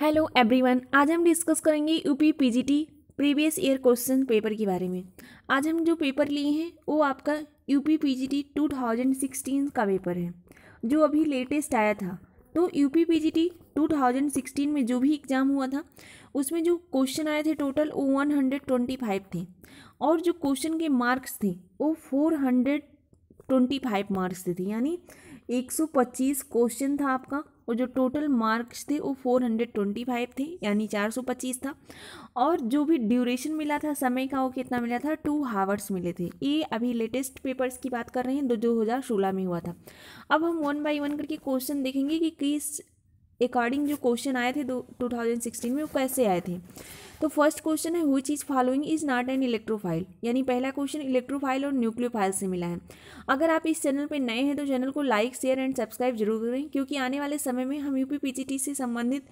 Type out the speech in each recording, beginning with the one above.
hello everyone आज हम discuss करेंगे UP PGT previous year question paper के बारे में आज हम जो पेपर लिए हैं वो आपका यूपी पीजीटी 2016 का पेपर है जो अभी लेटेस्ट आया था तो यूपी पीजीटी 2016 में जो भी एग्ज़ाम हुआ था उसमें जो क्वेश्चन आए थे टोटल वो वन थे और जो क्वेश्चन के मार्क्स थे वो फाइव मार्क्स थे यानी 125 क्वेश्चन था आपका और जो टोटल मार्क्स थे वो फोर हंड्रेड ट्वेंटी फाइव थे यानी चार सौ पच्चीस था और जो भी ड्यूरेशन मिला था समय का वो कितना मिला था टू हावर्स मिले थे ये अभी लेटेस्ट पेपर्स की बात कर रहे हैं दो दो हज़ार सोलह में हुआ था अब हम वन बाई वन करके क्वेश्चन देखेंगे कि किस अकॉर्डिंग जो क्वेश्चन आए थे दो टू थाउजेंड सिक्सटीन में वो कैसे आए थे तो फर्स्ट क्वेश्चन है हुई चीज़ following is not an electrophile यानी पहला क्वेश्चन इलेक्ट्रोफाइल और न्यूक्लियोफाइल से मिला है अगर आप इस चैनल पर नए हैं तो चैनल को लाइक शेयर एंड सब्सक्राइब जरूर करें क्योंकि आने वाले समय में हम यू पी से संबंधित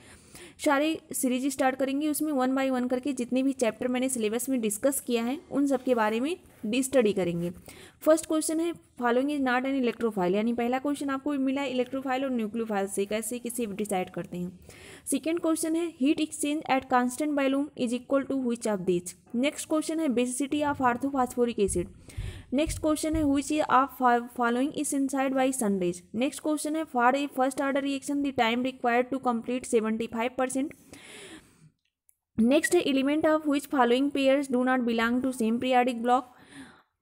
सारे सीरीज स्टार्ट करेंगे उसमें वन बाई वन करके जितने भी चैप्टर मैंने सिलेबस में डिस्कस किया है उन सब के बारे में स्टडी करेंगे फर्स्ट क्वेश्चन है following is not an electrophile यानी पहला क्वेश्चन आपको मिला है इलेक्ट्रोफाइल और न्यूक्लियोफाइल से कैसे किसे डिसाइड करते हैं सेकेंड क्वेश्चन है heat exchange at constant volume is equal to which of this next question है basicity of orthophosphoric acid next question है which of following is inside by sunrays next question है for a first order reaction the time required to complete seventy five percent next है element of which following pairs do not belong to same periodic block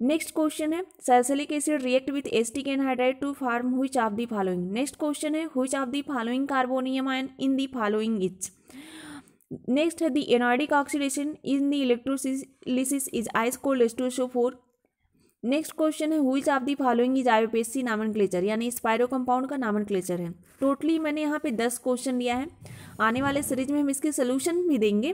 next question है salicylic acid react with acetic anhydride to form which of the following next question है which of the following carbonium ion in the following each next है the anodic oxidation in the electrolysis is ice cold as to show four next question है which of the following is IUPAC nomenclature यानी spiro compound का नामन clutcher है totally मैंने यहाँ पे दस question लिया है आने वाले सीरीज में हम इसके सोल्यूशन भी देंगे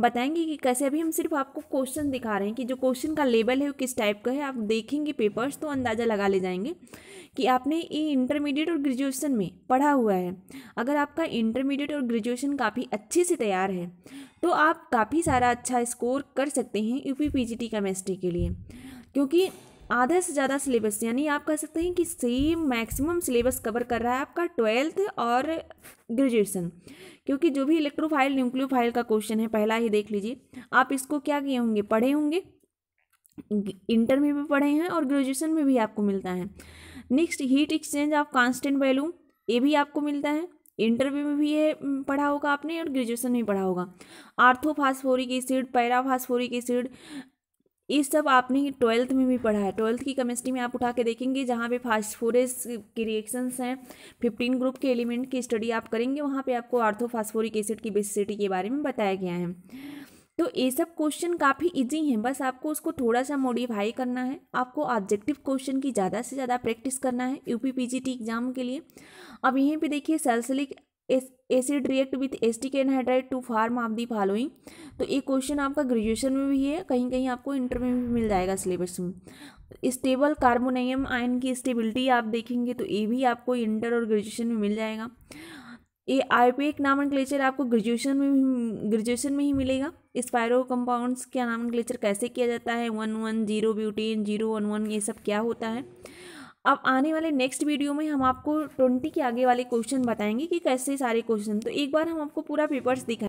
बताएंगे कि कैसे अभी हम सिर्फ आपको क्वेश्चन दिखा रहे हैं कि जो क्वेश्चन का लेवल है वो किस टाइप का है आप देखेंगे पेपर्स तो अंदाज़ा लगा ले जाएंगे कि आपने ये इंटरमीडिएट और ग्रेजुएशन में पढ़ा हुआ है अगर आपका इंटरमीडिएट और ग्रेजुएशन काफ़ी अच्छे से तैयार है तो आप काफ़ी सारा अच्छा स्कोर कर सकते हैं यू पी केमिस्ट्री के लिए क्योंकि आधे से ज़्यादा सिलेबस यानी आप कह सकते हैं कि सेम मैक्सिमम सिलेबस कवर कर रहा है आपका ट्वेल्थ और ग्रेजुएशन क्योंकि जो भी इलेक्ट्रोफाइल न्यूक्लियोफाइल का क्वेश्चन है पहला ही देख लीजिए आप इसको क्या किए होंगे पढ़े होंगे इंटर में भी पढ़े हैं और ग्रेजुएशन में भी आपको मिलता है next heat exchange of constant value ये भी आपको मिलता है इंटरव्यू में भी ये पढ़ा होगा आपने और ग्रेजुएशन में पढ़ा होगा आर्थोफास्फोरिक एसिड पैराफास्फोरिक एसिड ये सब आपने ट्वेल्थ में भी पढ़ा है ट्वेल्थ की केमिस्ट्री में आप उठा के देखेंगे जहाँ पे फास्फोरस के रिएक्शंस हैं फिफ्टीन ग्रुप के एलिमेंट की स्टडी आप करेंगे वहाँ पे आपको आर्थोफास्फोरिक एसिड की बेसिसिटी के बारे में बताया गया है तो ये सब क्वेश्चन काफ़ी इजी हैं बस आपको उसको थोड़ा सा मॉडिफाई करना है आपको ऑब्जेक्टिव क्वेश्चन की ज़्यादा से ज़्यादा प्रैक्टिस करना है यूपी पीजीटी एग्ज़ाम के लिए अब यहीं पे देखिए salicylic acid react with acetic anhydride to form of the following तो ये क्वेश्चन आपका ग्रेजुएशन में भी है कहीं कहीं आपको इंटर में भी मिल जाएगा सिलेबस में स्टेबल कार्बोनियम आयन की स्टेबिलिटी आप देखेंगे तो ये भी आपको इंटर और ग्रेजुएशन में मिल जाएगा ये आईपीएक नामन क्लेचर आपको ग्रेजुएशन में ग्रेजुएशन में ही मिलेगा स्पायरो कंपाउंड्स का नामन क्लेचर कैसे किया जाता है one one zero butene zero one one ये सब क्या होता है अब आने वाले नेक्स्ट वीडियो में हम आपको ट्वेंटी के आगे वाले क्वेश्चन बताएंगे कि कैसे सारे क्वेश्चन तो एक बार हम आपको पूरा पेपर्स दिखाएंगे